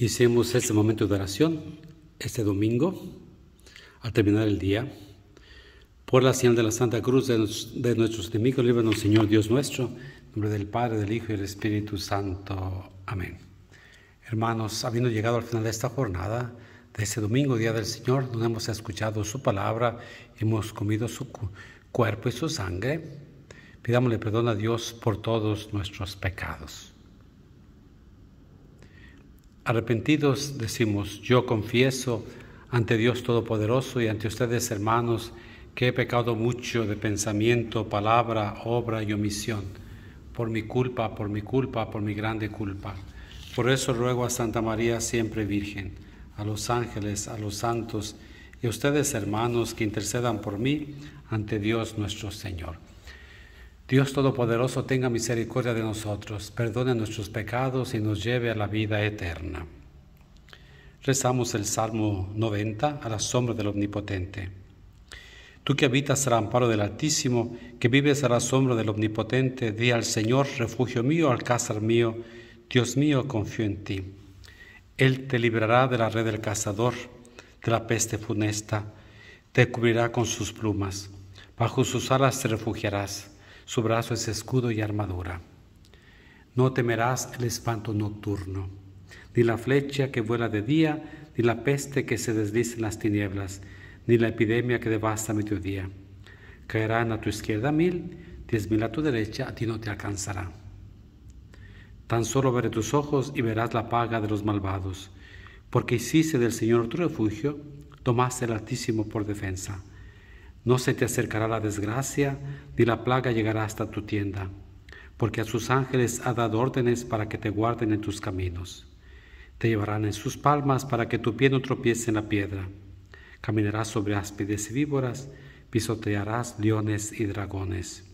Hicimos este momento de oración este domingo, al terminar el día. Por la señal de la Santa Cruz de, nuestros enemigos, líbranos, Señor Dios nuestro, en nombre del Padre, del Hijo y del Espíritu Santo. Amén. Hermanos, habiendo llegado al final de esta jornada, de este domingo, Día del Señor, donde hemos escuchado su palabra, hemos comido su cuerpo y su sangre, pidámosle perdón a Dios por todos nuestros pecados. Arrepentidos decimos, yo confieso ante Dios Todopoderoso y ante ustedes hermanos que he pecado mucho de pensamiento, palabra, obra y omisión, por mi culpa, por mi culpa, por mi grande culpa. Por eso ruego a Santa María siempre Virgen, a los ángeles, a los santos y a ustedes hermanos que intercedan por mí ante Dios nuestro Señor. Dios Todopoderoso tenga misericordia de nosotros, perdone nuestros pecados y nos lleve a la vida eterna. Rezamos el Salmo 90 a la sombra del Omnipotente. Tú que habitas al amparo del Altísimo, que vives a la sombra del Omnipotente, di al Señor, refugio mío, alcázar mío, Dios mío, confío en ti. Él te librará de la red del cazador, de la peste funesta, te cubrirá con sus plumas, bajo sus alas te refugiarás su brazo es escudo y armadura. No temerás el espanto nocturno, ni la flecha que vuela de día, ni la peste que se desliza en las tinieblas, ni la epidemia que devasta a mediodía. Caerán a tu izquierda mil, diez mil a tu derecha, a ti no te alcanzará. Tan solo veré tus ojos y verás la paga de los malvados, porque hiciste del Señor tu refugio, tomaste el Altísimo por defensa. No se te acercará la desgracia, ni la plaga llegará hasta tu tienda, porque a sus ángeles ha dado órdenes para que te guarden en tus caminos. Te llevarán en sus palmas para que tu pie no tropiece en la piedra. Caminarás sobre áspides y víboras, pisotearás leones y dragones.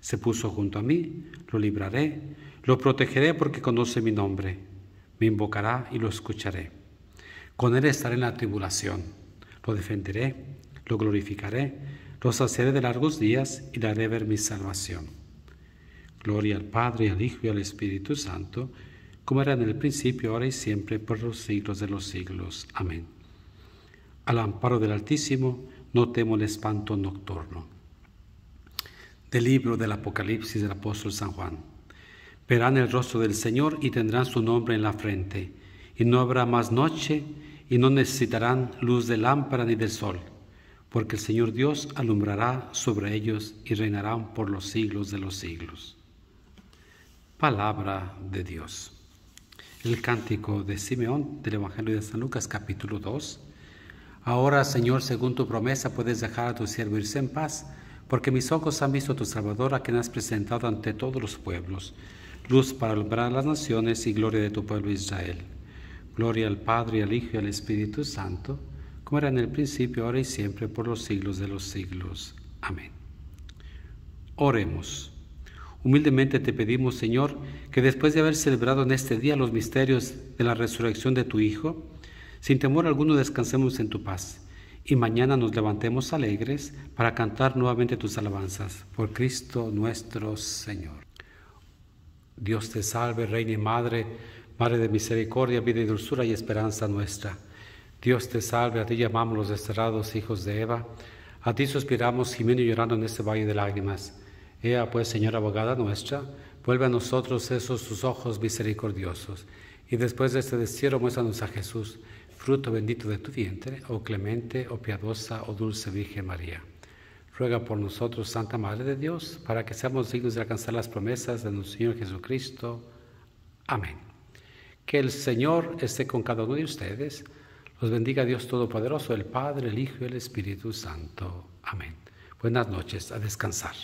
Se puso junto a mí, lo libraré, lo protegeré porque conoce mi nombre. Me invocará y lo escucharé. Con él estaré en la tribulación, lo defenderé lo glorificaré, lo saciaré de largos días y daré ver mi salvación. Gloria al Padre, al Hijo y al Espíritu Santo, como era en el principio, ahora y siempre, por los siglos de los siglos. Amén. Al amparo del Altísimo, no temo el espanto nocturno. Del libro del Apocalipsis del apóstol San Juan. Verán el rostro del Señor y tendrán su nombre en la frente, y no habrá más noche, y no necesitarán luz de lámpara ni del sol porque el Señor Dios alumbrará sobre ellos y reinarán por los siglos de los siglos. Palabra de Dios. El cántico de Simeón del Evangelio de San Lucas capítulo 2. Ahora, Señor, según tu promesa, puedes dejar a tu siervo irse en paz, porque mis ojos han visto a tu Salvador, a quien has presentado ante todos los pueblos, luz para alumbrar las naciones y gloria de tu pueblo Israel. Gloria al Padre, al Hijo y al Espíritu Santo como era en el principio, ahora y siempre, por los siglos de los siglos. Amén. Oremos. Humildemente te pedimos, Señor, que después de haber celebrado en este día los misterios de la resurrección de tu Hijo, sin temor alguno descansemos en tu paz y mañana nos levantemos alegres para cantar nuevamente tus alabanzas por Cristo nuestro Señor. Dios te salve, Reina y Madre, Madre de misericordia, vida y dulzura y esperanza nuestra. Dios te salve, a ti llamamos los desterrados hijos de Eva, a ti suspiramos gimiendo y llorando en este valle de lágrimas. Ea pues, Señora abogada nuestra, vuelve a nosotros esos tus ojos misericordiosos, y después de este destierro muéstranos a Jesús, fruto bendito de tu vientre, oh clemente, oh piadosa, oh dulce Virgen María. Ruega por nosotros, Santa Madre de Dios, para que seamos dignos de alcanzar las promesas de nuestro Señor Jesucristo. Amén. Que el Señor esté con cada uno de ustedes. Los bendiga Dios Todopoderoso, el Padre, el Hijo y el Espíritu Santo. Amén. Buenas noches, a descansar.